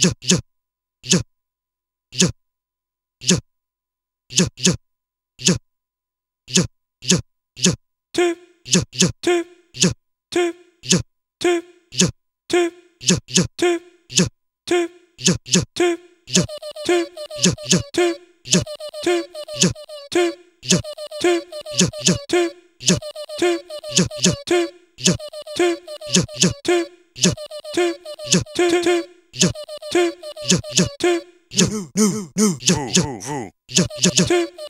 yo, yo, yo, yo, yo, yo, yo, yo, yo, yo, yo, two, yo, yo, two, yo, two, yo, two, yo, two, yo, yo, two, yo, two, yo, yo, two, yo, two, yo, yo, two, yo, two, yo, two, yo, two, yo, yo, two, yo, two, yo, yo, two, yo, two, yo, yo, two, yo, two, yo, two, yo, tu, ja, ja, tu, ja, nu, nu, ja, ja, ja, ja, ja, tu,